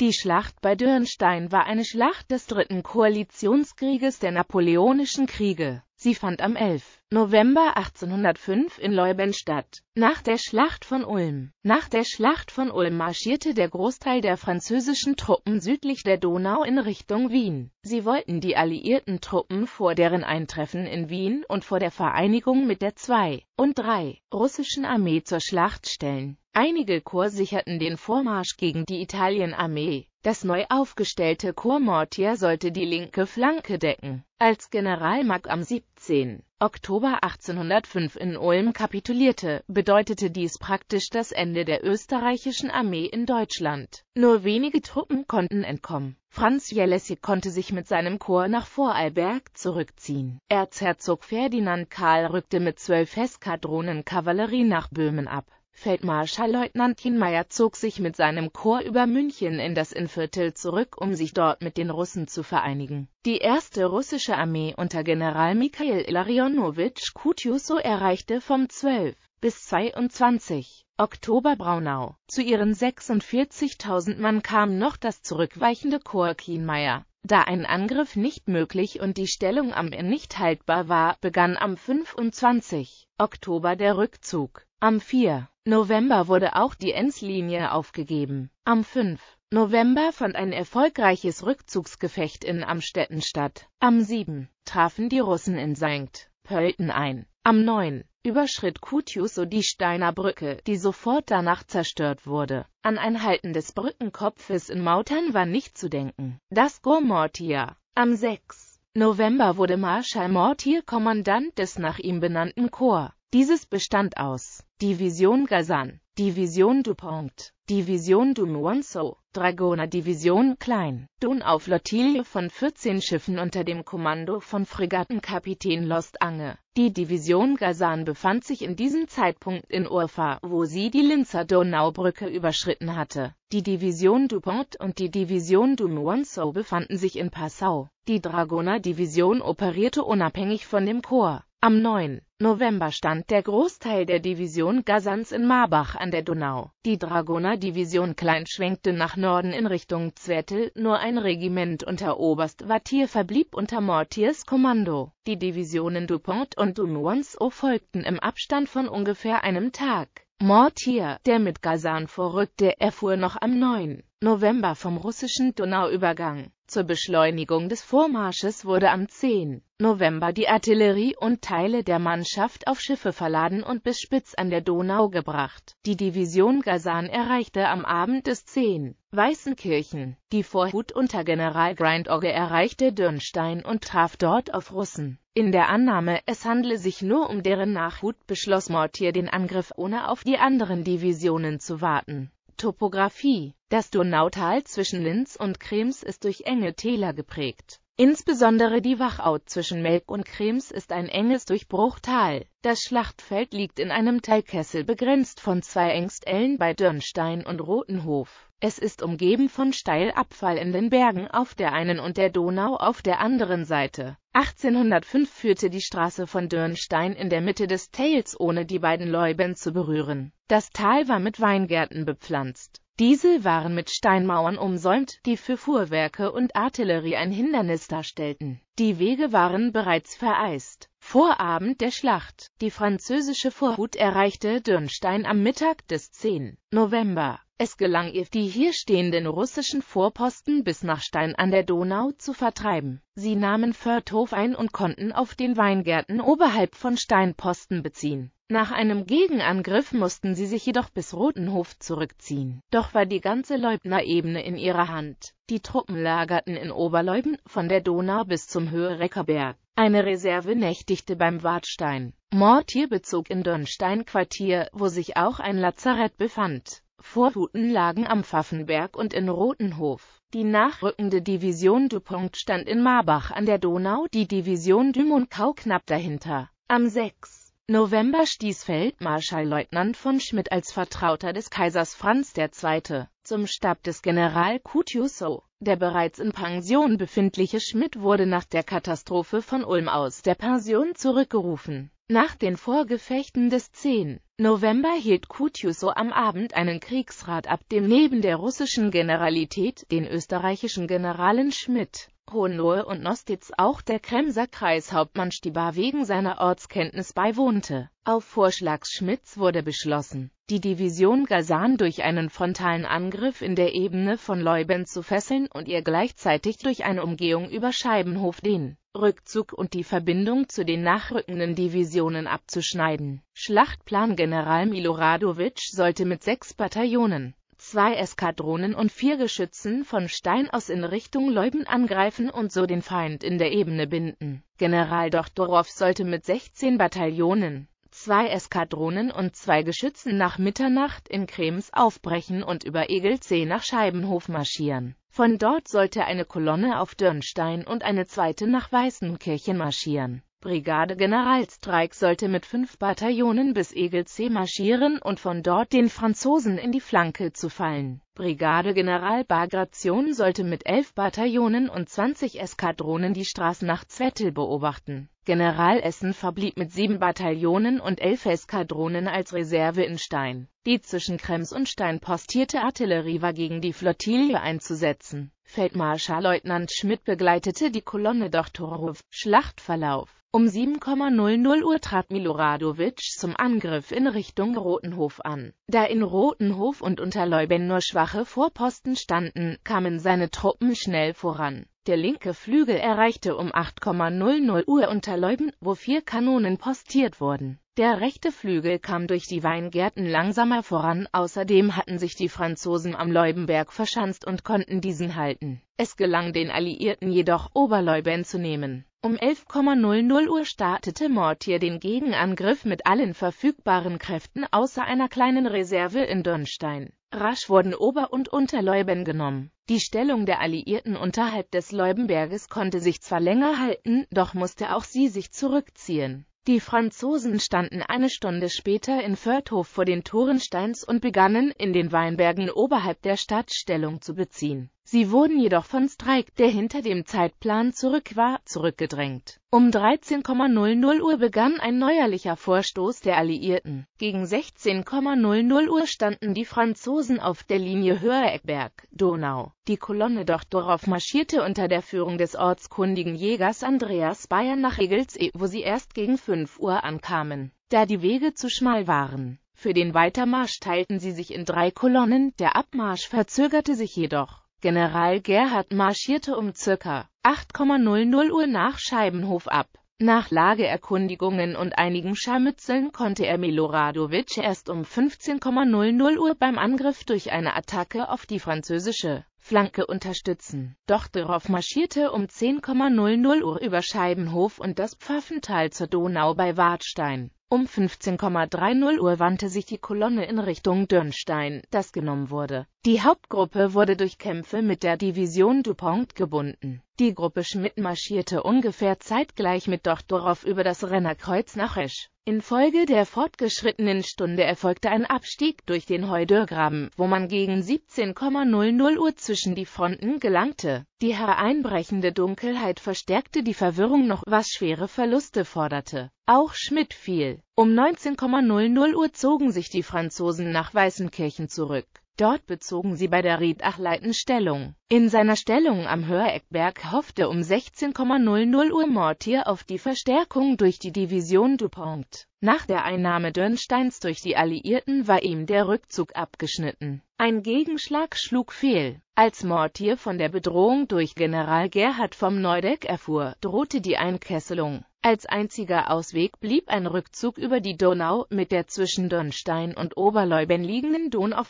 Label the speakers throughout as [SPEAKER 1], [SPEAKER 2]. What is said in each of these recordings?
[SPEAKER 1] Die Schlacht bei Dürnstein war eine Schlacht des dritten Koalitionskrieges der Napoleonischen Kriege. Sie fand am 11. November 1805 in Leubenstadt. Nach der Schlacht von Ulm. Nach der Schlacht von Ulm marschierte der Großteil der französischen Truppen südlich der Donau in Richtung Wien. Sie wollten die alliierten Truppen vor deren Eintreffen in Wien und vor der Vereinigung mit der 2. und 3. russischen Armee zur Schlacht stellen. Einige Korps sicherten den Vormarsch gegen die Italienarmee. Das neu aufgestellte Korps Mortier sollte die linke Flanke decken. Als General Mack am 7. 18. Oktober 1805 in Ulm kapitulierte, bedeutete dies praktisch das Ende der österreichischen Armee in Deutschland. Nur wenige Truppen konnten entkommen. Franz Jellessig konnte sich mit seinem Korps nach Vorarlberg zurückziehen. Erzherzog Ferdinand Karl rückte mit zwölf Eskadronen Kavallerie nach Böhmen ab. Feldmarschallleutnant Kienmayer zog sich mit seinem Korps über München in das Innviertel zurück, um sich dort mit den Russen zu vereinigen. Die erste russische Armee unter General Mikhail Ilarionowitsch Kutjusow erreichte vom 12 bis 22 Oktober Braunau. Zu ihren 46.000 Mann kam noch das zurückweichende Korps Kienmeier. Da ein Angriff nicht möglich und die Stellung am Inn nicht haltbar war, begann am 25. Oktober der Rückzug. Am 4. November wurde auch die Enns-Linie aufgegeben. Am 5. November fand ein erfolgreiches Rückzugsgefecht in Amstetten statt. Am 7. trafen die Russen in St. Pölten ein. Am 9. überschritt Kutjuso die Steiner Brücke, die sofort danach zerstört wurde. An ein Halten des Brückenkopfes in Mautern war nicht zu denken. Das Gormortier. Am 6. November wurde Marschall Mortier Kommandant des nach ihm benannten Korps. Dieses bestand aus Division Gazan, Division Dupont, Division Dumonceau, Dragoner Division Klein, Dun auf Flottille von 14 Schiffen unter dem Kommando von Fregattenkapitän Lost Ange. Die Division Gazan befand sich in diesem Zeitpunkt in Urfa, wo sie die Linzer Donaubrücke überschritten hatte. Die Division Dupont und die Division Dumonceau befanden sich in Passau. Die Dragoner Division operierte unabhängig von dem Korps. Am 9. November stand der Großteil der Division Gazans in Marbach an der Donau. Die Dragoner-Division Klein schwenkte nach Norden in Richtung Zwettel, nur ein Regiment unter Oberst Wattier verblieb unter Mortiers Kommando. Die Divisionen Dupont und Dumouanceau folgten im Abstand von ungefähr einem Tag. Mortier, der mit Gazan vorrückte, erfuhr noch am 9. November vom russischen Donauübergang. Zur Beschleunigung des Vormarsches wurde am 10. November die Artillerie und Teile der Mannschaft auf Schiffe verladen und bis Spitz an der Donau gebracht. Die Division Gazan erreichte am Abend des 10. Weißenkirchen. Die Vorhut unter General Grindorge erreichte Dürnstein und traf dort auf Russen. In der Annahme, es handle sich nur um deren Nachhut, beschloss Mortier den Angriff, ohne auf die anderen Divisionen zu warten. Topographie Das Donautal zwischen Linz und Krems ist durch enge Täler geprägt Insbesondere die Wachau zwischen Melk und Krems ist ein enges Durchbruchtal. Das Schlachtfeld liegt in einem Teilkessel begrenzt von zwei Engstellen bei Dörnstein und Rotenhof. Es ist umgeben von steil abfallenden Bergen auf der einen und der Donau auf der anderen Seite. 1805 führte die Straße von Dörnstein in der Mitte des Tales ohne die beiden Leuben zu berühren. Das Tal war mit Weingärten bepflanzt. Diese waren mit Steinmauern umsäumt, die für Fuhrwerke und Artillerie ein Hindernis darstellten. Die Wege waren bereits vereist. Vor Abend der Schlacht. Die französische Vorhut erreichte Dürnstein am Mittag des 10. November. Es gelang ihr, die hier stehenden russischen Vorposten bis nach Stein an der Donau zu vertreiben. Sie nahmen Förthof ein und konnten auf den Weingärten oberhalb von Steinposten beziehen. Nach einem Gegenangriff mussten sie sich jedoch bis Rotenhof zurückziehen. Doch war die ganze Leubner-Ebene in ihrer Hand. Die Truppen lagerten in Oberleuben, von der Donau bis zum Höhe-Reckerberg. Eine Reserve nächtigte beim Wartstein. Mortier bezog in Dornstein Quartier, wo sich auch ein Lazarett befand. Vorhuten lagen am Pfaffenberg und in Rotenhof. Die nachrückende Division Dupont stand in Marbach an der Donau, die Division Dümont knapp dahinter. Am 6. November stieß Feldmarschallleutnant von Schmidt als Vertrauter des Kaisers Franz II. zum Stab des General Kutjusow. Der bereits in Pension befindliche Schmidt wurde nach der Katastrophe von Ulm aus der Pension zurückgerufen. Nach den Vorgefechten des 10. November hielt Kutjusow am Abend einen Kriegsrat ab, dem neben der russischen Generalität den österreichischen Generalen Schmidt Hohenlohe und Nostitz auch der Kremser Kreishauptmann Stieber wegen seiner Ortskenntnis beiwohnte. Auf Vorschlag Schmidts wurde beschlossen, die Division Gasan durch einen frontalen Angriff in der Ebene von Leuben zu fesseln und ihr gleichzeitig durch eine Umgehung über Scheibenhof den Rückzug und die Verbindung zu den nachrückenden Divisionen abzuschneiden. Schlachtplan General Miloradovic sollte mit sechs Bataillonen zwei Eskadronen und vier Geschützen von Stein aus in Richtung Leuben angreifen und so den Feind in der Ebene binden. General Dochtorow sollte mit 16 Bataillonen, zwei Eskadronen und zwei Geschützen nach Mitternacht in Krems aufbrechen und über Egelsee nach Scheibenhof marschieren. Von dort sollte eine Kolonne auf Dörnstein und eine zweite nach Weißenkirchen marschieren. Brigadegeneral Streik sollte mit fünf Bataillonen bis Egelsee marschieren und von dort den Franzosen in die Flanke zu fallen. Brigadegeneral Bagration sollte mit elf Bataillonen und 20 Eskadronen die Straßen nach Zwettel beobachten. General Essen verblieb mit sieben Bataillonen und elf Eskadronen als Reserve in Stein. Die zwischen Krems und Stein postierte Artillerie war gegen die Flottille einzusetzen. Feldmarschallleutnant Schmidt begleitete die Kolonne durch Torhof. Schlachtverlauf um 7,00 Uhr trat Miloradovic zum Angriff in Richtung Rotenhof an. Da in Rotenhof und Unterleuben nur schwache Vorposten standen, kamen seine Truppen schnell voran. Der linke Flügel erreichte um 8,00 Uhr Unterleuben, wo vier Kanonen postiert wurden. Der rechte Flügel kam durch die Weingärten langsamer voran, außerdem hatten sich die Franzosen am Leubenberg verschanzt und konnten diesen halten. Es gelang den Alliierten jedoch, Oberleuben zu nehmen. Um 11,00 Uhr startete Mortier den Gegenangriff mit allen verfügbaren Kräften außer einer kleinen Reserve in Dornstein. Rasch wurden Ober- und Unterleuben genommen. Die Stellung der Alliierten unterhalb des Leubenberges konnte sich zwar länger halten, doch musste auch sie sich zurückziehen. Die Franzosen standen eine Stunde später in Förthof vor den Torensteins und begannen, in den Weinbergen oberhalb der Stadt Stellung zu beziehen. Sie wurden jedoch von Strike, der hinter dem Zeitplan zurück war, zurückgedrängt. Um 13,00 Uhr begann ein neuerlicher Vorstoß der Alliierten. Gegen 16,00 Uhr standen die Franzosen auf der Linie Höhereckberg, Donau. Die Kolonne darauf marschierte unter der Führung des ortskundigen Jägers Andreas Bayern nach Egelsee, wo sie erst gegen 5 Uhr ankamen, da die Wege zu schmal waren. Für den Weitermarsch teilten sie sich in drei Kolonnen, der Abmarsch verzögerte sich jedoch. General Gerhard marschierte um ca. 8,00 Uhr nach Scheibenhof ab. Nach Lageerkundigungen und einigen Scharmützeln konnte er Miloradovic erst um 15,00 Uhr beim Angriff durch eine Attacke auf die französische Flanke unterstützen. Doch Dorov marschierte um 10,00 Uhr über Scheibenhof und das Pfaffental zur Donau bei Wartstein. Um 15,30 Uhr wandte sich die Kolonne in Richtung Dörnstein, das genommen wurde. Die Hauptgruppe wurde durch Kämpfe mit der Division Dupont gebunden. Die Gruppe Schmidt marschierte ungefähr zeitgleich mit Dochtorow über das Rennerkreuz nach Esch. Infolge der fortgeschrittenen Stunde erfolgte ein Abstieg durch den Heudörgraben, wo man gegen 17,00 Uhr zwischen die Fronten gelangte. Die hereinbrechende Dunkelheit verstärkte die Verwirrung noch, was schwere Verluste forderte. Auch Schmidt fiel. Um 19,00 Uhr zogen sich die Franzosen nach Weißenkirchen zurück. Dort bezogen sie bei der Riedachleiten Stellung. In seiner Stellung am Höheckberg hoffte um 16,00 Uhr Mortier auf die Verstärkung durch die Division Dupont. Nach der Einnahme Dönsteins durch die Alliierten war ihm der Rückzug abgeschnitten. Ein Gegenschlag schlug fehl. Als Mortier von der Bedrohung durch General Gerhard vom Neudeck erfuhr, drohte die Einkesselung. Als einziger Ausweg blieb ein Rückzug über die Donau mit der zwischen Donstein und Oberleuben liegenden donau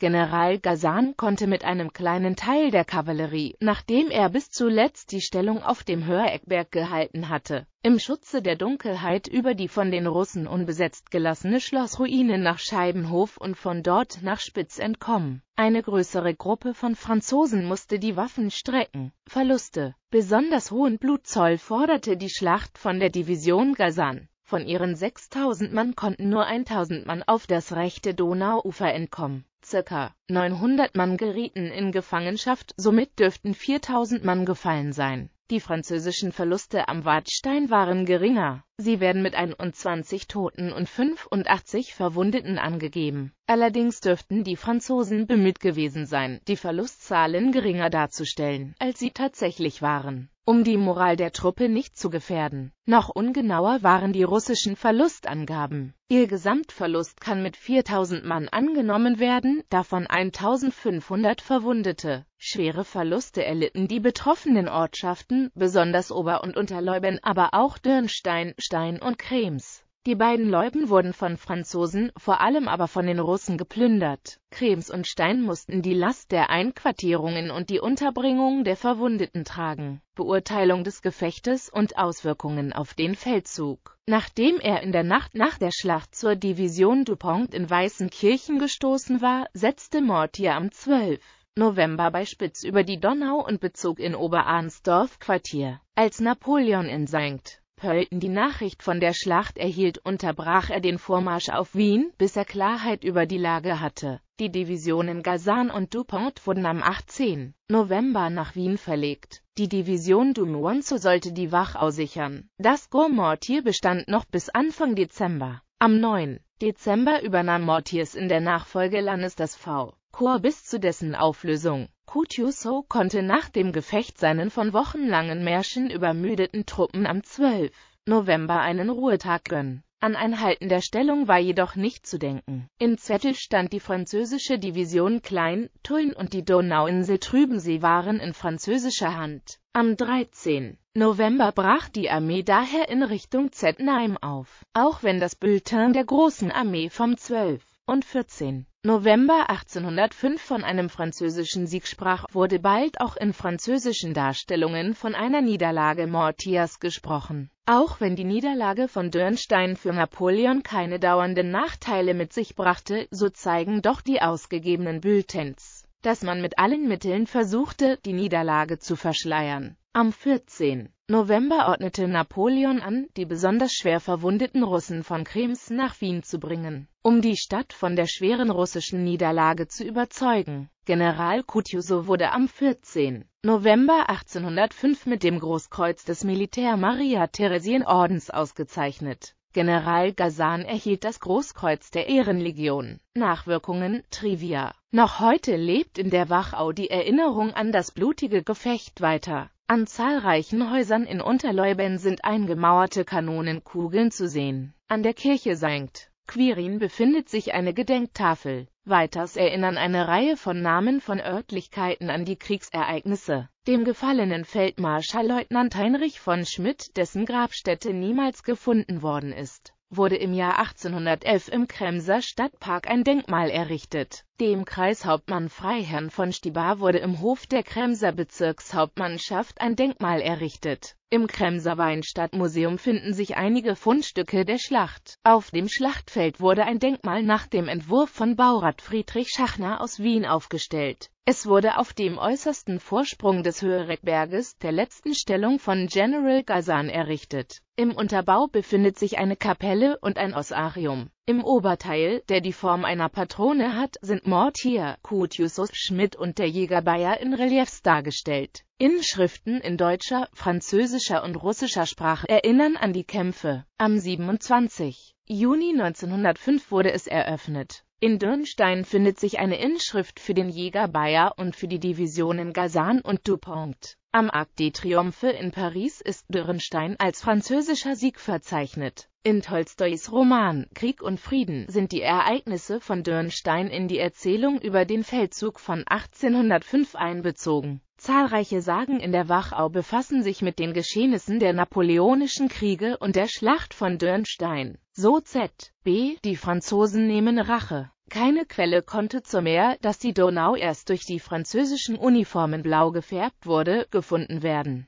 [SPEAKER 1] General Gazan konnte mit einem kleinen Teil der Kavallerie, nachdem er bis zuletzt die Stellung auf dem Höreckberg gehalten hatte, im Schutze der Dunkelheit über die von den Russen unbesetzt gelassene Schlossruine nach Scheibenhof und von dort nach Spitz entkommen. Eine größere Gruppe von Franzosen musste die Waffen strecken. Verluste, besonders hohen Blutzoll forderte die Schlacht von der Division Gazan. Von ihren 6000 Mann konnten nur 1000 Mann auf das rechte Donauufer entkommen ca. 900 Mann gerieten in Gefangenschaft, somit dürften 4000 Mann gefallen sein. Die französischen Verluste am Wartstein waren geringer. Sie werden mit 21 Toten und 85 Verwundeten angegeben. Allerdings dürften die Franzosen bemüht gewesen sein, die Verlustzahlen geringer darzustellen, als sie tatsächlich waren um die Moral der Truppe nicht zu gefährden. Noch ungenauer waren die russischen Verlustangaben. Ihr Gesamtverlust kann mit 4000 Mann angenommen werden, davon 1500 Verwundete. Schwere Verluste erlitten die betroffenen Ortschaften, besonders Ober- und Unterleuben, aber auch Dürnstein, Stein und Krems. Die beiden Leuben wurden von Franzosen, vor allem aber von den Russen geplündert. Krems und Stein mussten die Last der Einquartierungen und die Unterbringung der Verwundeten tragen. Beurteilung des Gefechtes und Auswirkungen auf den Feldzug. Nachdem er in der Nacht nach der Schlacht zur Division Dupont in Weißenkirchen gestoßen war, setzte Mortier am 12. November bei Spitz über die Donau und bezog in Oberarnsdorf Quartier. Als Napoleon in St. Pölten die Nachricht von der Schlacht erhielt, unterbrach er den Vormarsch auf Wien, bis er Klarheit über die Lage hatte. Die Divisionen Gazan und Dupont wurden am 18. November nach Wien verlegt. Die Division Dumonzo sollte die Wachau sichern. Das Gormortier bestand noch bis Anfang Dezember. Am 9. Dezember übernahm Mortiers in der Nachfolge Lannes das V. Korps bis zu dessen Auflösung. Kutjusow konnte nach dem Gefecht seinen von wochenlangen Märschen übermüdeten Truppen am 12. November einen Ruhetag gönnen. An ein Halten der Stellung war jedoch nicht zu denken. In Zettel stand die französische Division Klein, Tulln und die Donauinsel Trübensee waren in französischer Hand. Am 13. November brach die Armee daher in Richtung Zettenheim auf, auch wenn das Bulletin der Großen Armee vom 12. und 14. November 1805 von einem französischen Sieg sprach, wurde bald auch in französischen Darstellungen von einer Niederlage Mortiers gesprochen. Auch wenn die Niederlage von Dörnstein für Napoleon keine dauernden Nachteile mit sich brachte, so zeigen doch die ausgegebenen Bültens dass man mit allen Mitteln versuchte, die Niederlage zu verschleiern. Am 14. November ordnete Napoleon an, die besonders schwer verwundeten Russen von Krems nach Wien zu bringen, um die Stadt von der schweren russischen Niederlage zu überzeugen. General Kutjusow wurde am 14. November 1805 mit dem Großkreuz des Militär Maria Theresien Ordens ausgezeichnet. General Gazan erhielt das Großkreuz der Ehrenlegion. Nachwirkungen Trivia Noch heute lebt in der Wachau die Erinnerung an das blutige Gefecht weiter. An zahlreichen Häusern in Unterleuben sind eingemauerte Kanonenkugeln zu sehen. An der Kirche St. Quirin befindet sich eine Gedenktafel. Weiters erinnern eine Reihe von Namen von Örtlichkeiten an die Kriegsereignisse. Dem gefallenen Feldmarschallleutnant Heinrich von Schmidt, dessen Grabstätte niemals gefunden worden ist, wurde im Jahr 1811 im Kremser Stadtpark ein Denkmal errichtet dem Kreishauptmann Freiherrn von Stibar wurde im Hof der Kremser Bezirkshauptmannschaft ein Denkmal errichtet. Im Kremser Weinstadtmuseum finden sich einige Fundstücke der Schlacht. Auf dem Schlachtfeld wurde ein Denkmal nach dem Entwurf von Baurat Friedrich Schachner aus Wien aufgestellt. Es wurde auf dem äußersten Vorsprung des Höhereckberges, der letzten Stellung von General Gazan errichtet. Im Unterbau befindet sich eine Kapelle und ein Osarium. Im Oberteil, der die Form einer Patrone hat, sind Mortier, Curtius Schmidt und der Jäger Bayer in Reliefs dargestellt. Inschriften in deutscher, französischer und russischer Sprache erinnern an die Kämpfe. Am 27. Juni 1905 wurde es eröffnet. In Dürnstein findet sich eine Inschrift für den Jäger Bayer und für die Divisionen Gazan und Dupont. Am Arc des Triomphe in Paris ist Dürnstein als französischer Sieg verzeichnet. In Tolstois Roman Krieg und Frieden sind die Ereignisse von Dürnstein in die Erzählung über den Feldzug von 1805 einbezogen. Zahlreiche Sagen in der Wachau befassen sich mit den Geschehnissen der Napoleonischen Kriege und der Schlacht von Dürnstein. So Z. B. Die Franzosen nehmen Rache. Keine Quelle konnte zur Meer, dass die Donau erst durch die französischen Uniformen blau gefärbt wurde, gefunden werden